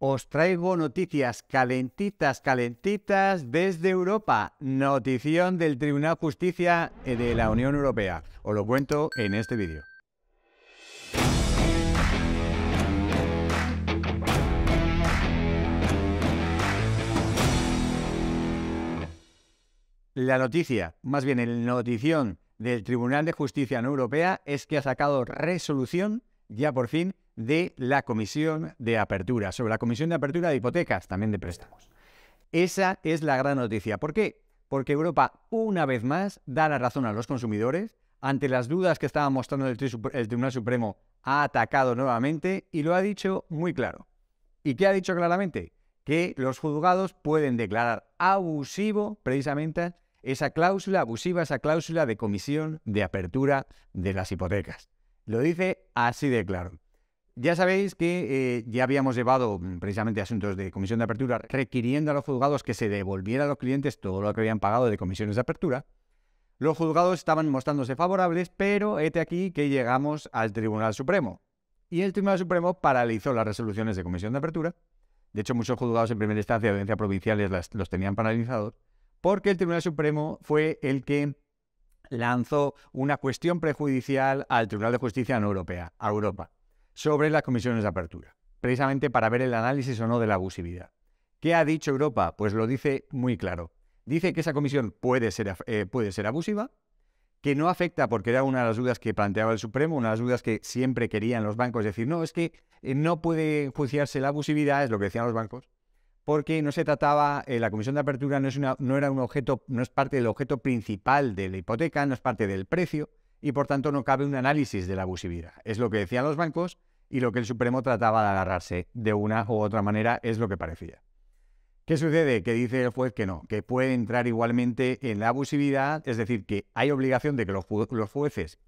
os traigo noticias calentitas, calentitas desde Europa. Notición del Tribunal de Justicia de la Unión Europea. Os lo cuento en este vídeo. La noticia, más bien el notición del Tribunal de Justicia Europea es que ha sacado resolución, ya por fin, de la Comisión de Apertura, sobre la Comisión de Apertura de Hipotecas, también de préstamos. Esa es la gran noticia. ¿Por qué? Porque Europa, una vez más, da la razón a los consumidores. Ante las dudas que estaba mostrando el, Tribunal Supremo, ha atacado nuevamente y lo ha dicho muy claro. ¿Y qué ha dicho claramente? Que los juzgados pueden declarar abusivo precisamente esa cláusula abusiva, esa cláusula de comisión de apertura de las hipotecas. Lo dice así de claro. Ya sabéis que eh, ya habíamos llevado mm, precisamente asuntos de comisión de apertura requiriendo a los juzgados que se devolviera a los clientes todo lo que habían pagado de comisiones de apertura. Los juzgados estaban mostrándose favorables, pero este aquí que llegamos al Tribunal Supremo. Y el Tribunal Supremo paralizó las resoluciones de comisión de apertura. De hecho, muchos juzgados en primera instancia de audiencia provinciales los tenían paralizados, porque el Tribunal Supremo fue el que lanzó una cuestión prejudicial al Tribunal de Justicia en europea, a Europa sobre las comisiones de apertura, precisamente para ver el análisis o no de la abusividad. ¿Qué ha dicho Europa? Pues lo dice muy claro. Dice que esa comisión puede ser, eh, abusiva, que no afecta, porque era una de las dudas que planteaba el Supremo, una de las dudas que siempre querían los bancos, decir, no, es que eh, no puede juiciarse la abusividad, es lo que decían los bancos, porque no se trataba, eh, la comisión de apertura no era un objeto, no es parte del objeto principal de la hipoteca, no es parte del precio, y por tanto no cabe un análisis de la abusividad. Es lo que decían los bancos, y lo que el Supremo trataba de agarrarse de una u otra manera es lo que parecía. ¿Qué sucede? Que dice el juez que no, que puede entrar igualmente en la abusividad, es decir, que hay obligación de que los, jueces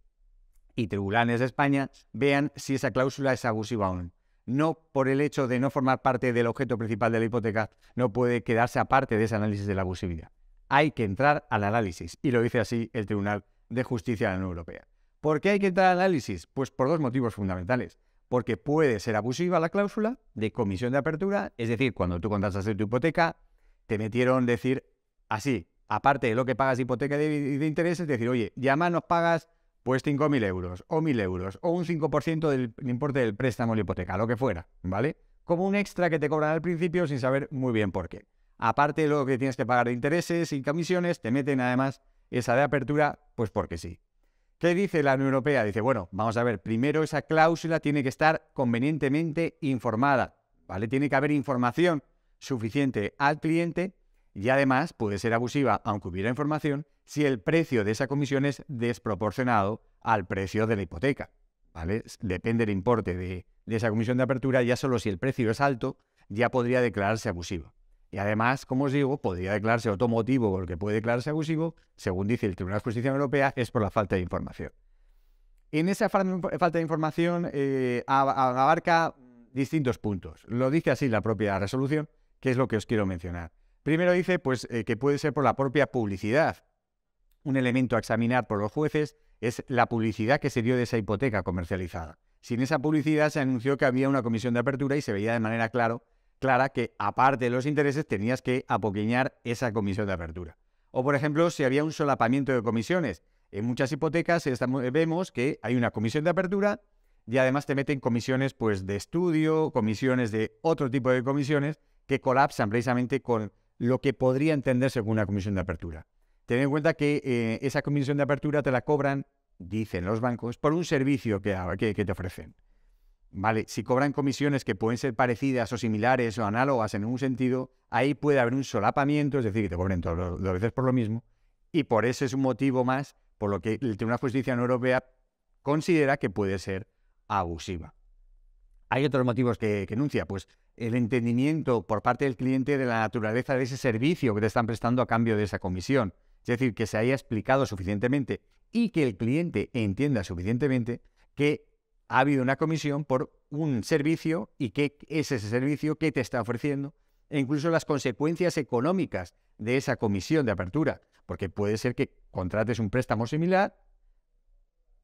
y tribunales de España vean si esa cláusula es abusiva o no. No por el hecho de no formar parte del objeto principal de la hipoteca, no puede quedarse aparte de ese análisis de la abusividad. Hay que entrar al análisis, y lo dice así el Tribunal de Justicia de la Unión Europea. ¿Por qué hay que entrar al análisis? Pues por dos motivos fundamentales porque puede ser abusiva la cláusula de comisión de apertura, es decir, cuando tú hacer tu hipoteca, te metieron decir así, aparte de lo que pagas de hipoteca de, de intereses, decir, oye, ya más nos pagas pues 5.000 euros o 1.000 euros o un 5% del importe del préstamo de la hipoteca, lo que fuera, ¿vale? Como un extra que te cobran al principio sin saber muy bien por qué. Aparte de lo que tienes que pagar de intereses y comisiones, te meten además esa de apertura, pues porque sí. ¿Qué dice la Unión Europea? Dice, bueno, vamos a ver, primero esa cláusula tiene que estar convenientemente informada, ¿vale? Tiene que haber información suficiente al cliente y además puede ser abusiva, aunque hubiera información, si el precio de esa comisión es desproporcionado al precio de la hipoteca. ¿vale? Depende del importe de, de, esa comisión de apertura, ya solo si el precio es alto, ya podría declararse abusiva. Y además, como os digo, podría declararse automotivo o el que puede declararse abusivo, según dice el Tribunal de Justicia Europea, es por la falta de información. En esa falta de información eh, abarca distintos puntos. Lo dice así la propia resolución, que es lo que os quiero mencionar. Primero dice pues, eh, que puede ser por la propia publicidad. Un elemento a examinar por los jueces es la publicidad que se dio de esa hipoteca comercializada. Sin esa publicidad se anunció que había una comisión de apertura y se veía de manera clara clara que, aparte de los intereses, tenías que apoqueñar esa comisión de apertura. O, por ejemplo, si había un solapamiento de comisiones. En muchas hipotecas vemos que hay una comisión de apertura y además te meten comisiones pues, de estudio, comisiones de otro tipo de comisiones que colapsan precisamente con lo que podría entenderse como una comisión de apertura. Ten en cuenta que eh, esa comisión de apertura te la cobran, dicen los bancos, por un servicio que te ofrecen. Vale, si cobran comisiones que pueden ser parecidas o similares o análogas en un sentido, ahí puede haber un solapamiento, es decir, que te cobren dos veces por lo mismo, y por ese es un motivo más por lo que el Tribunal de Justicia no Europea considera que puede ser abusiva. Hay otros motivos que, que enuncia, pues el entendimiento por parte del cliente de la naturaleza de ese servicio que te están prestando a cambio de esa comisión. Es decir, que se haya explicado suficientemente y que el cliente entienda suficientemente que ha habido una comisión por un servicio y qué es ese servicio, qué te está ofreciendo, e incluso las consecuencias económicas de esa comisión de apertura, porque puede ser que contrates un préstamo similar,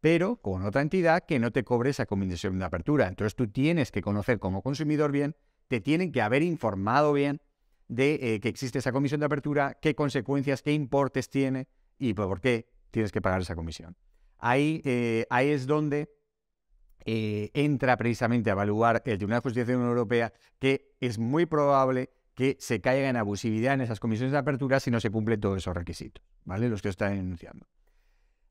pero con otra entidad que no te cobre esa comisión de apertura. Entonces tú tienes que conocer como consumidor bien, te tienen que haber informado bien de eh, que existe esa comisión de apertura, qué consecuencias, qué importes tiene y por qué tienes que pagar esa comisión. Ahí, eh, ahí es donde eh, entra precisamente a evaluar el Tribunal de Justicia de la Unión Europea que es muy probable que se caiga en abusividad en esas comisiones de apertura si no se cumplen todos esos requisitos, ¿vale? Los que están enunciando.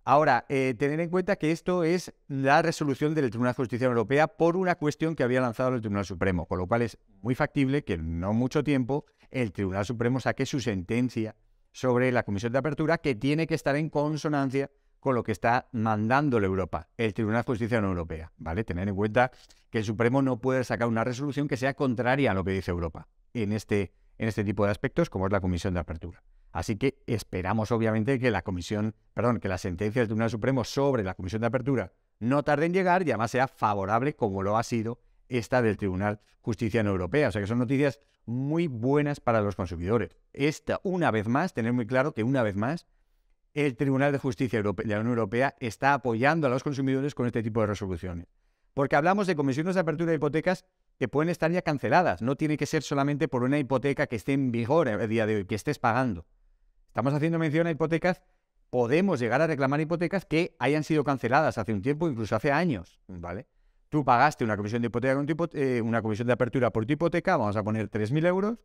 Ahora, eh, tener en cuenta que esto es la resolución del Tribunal de Justicia Europea por una cuestión que había lanzado el Tribunal Supremo, con lo cual es muy factible que en no mucho tiempo el Tribunal Supremo saque su sentencia sobre la comisión de apertura que tiene que estar en consonancia con lo que está mandando la Europa, el Tribunal de Justicia Europea, ¿vale? Tener en cuenta que el Supremo no puede sacar una resolución que sea contraria a lo que dice Europa en este, en este tipo de aspectos, como es la Comisión de Apertura. Así que esperamos, obviamente, que la comisión, perdón, que la sentencia del Tribunal Supremo sobre la Comisión de Apertura no tarde en llegar y además sea favorable, como lo ha sido esta del Tribunal Justicia en Europea. O sea que son noticias muy buenas para los consumidores. Esta, una vez más, tener muy claro que una vez más el Tribunal de Justicia de la Unión Europea está apoyando a los consumidores con este tipo de resoluciones. Porque hablamos de comisiones de apertura de hipotecas que pueden estar ya canceladas. No tiene que ser solamente por una hipoteca que esté en vigor el día de hoy, que estés pagando. Estamos haciendo mención a hipotecas, podemos llegar a reclamar hipotecas que hayan sido canceladas hace un tiempo, incluso hace años, ¿vale? Tú pagaste una comisión de hipoteca eh, una comisión de apertura por tu hipoteca, vamos a poner 3.000 euros.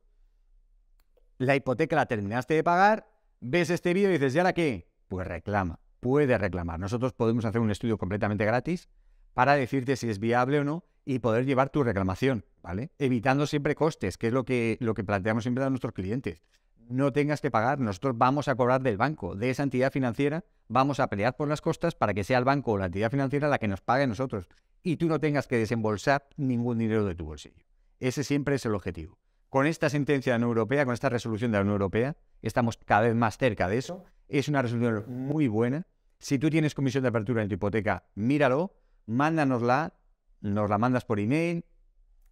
La hipoteca la terminaste de pagar, ves este vídeo y dices, ¿y ahora qué? Pues reclama, puede reclamar. Nosotros podemos hacer un estudio completamente gratis para decirte si es viable o no y poder llevar tu reclamación, ¿vale? Evitando siempre costes, que es lo que, lo que planteamos siempre a nuestros clientes. No tengas que pagar, nosotros vamos a cobrar del banco, de esa entidad financiera, vamos a pelear por las costas para que sea el banco o la entidad financiera la que nos pague a nosotros y tú no tengas que desembolsar ningún dinero de tu bolsillo. Ese siempre es el objetivo. Con esta sentencia de la Unión Europea, con esta resolución de la Unión Europea, estamos cada vez más cerca de eso. Es una resolución muy buena. Si tú tienes comisión de apertura en tu hipoteca, míralo, mándanosla, nos la mandas por email,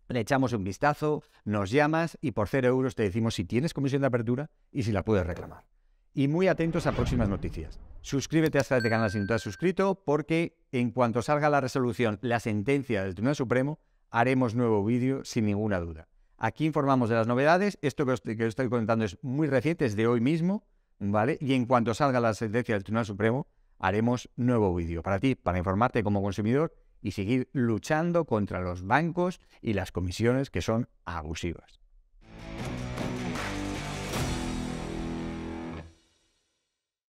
le echamos un vistazo, nos llamas y por cero euros te decimos si tienes comisión de apertura y si la puedes reclamar. Y muy atentos a próximas noticias. Suscríbete a este canal si no te has suscrito, porque en cuanto salga la resolución, la sentencia del Tribunal Supremo, haremos nuevo vídeo sin ninguna duda. Aquí informamos de las novedades. Esto que os, estoy comentando es muy reciente, es de hoy mismo, ¿vale? Y en cuanto salga la sentencia del Tribunal Supremo, haremos nuevo vídeo para ti, para informarte como consumidor y seguir luchando contra los bancos y las comisiones que son abusivas.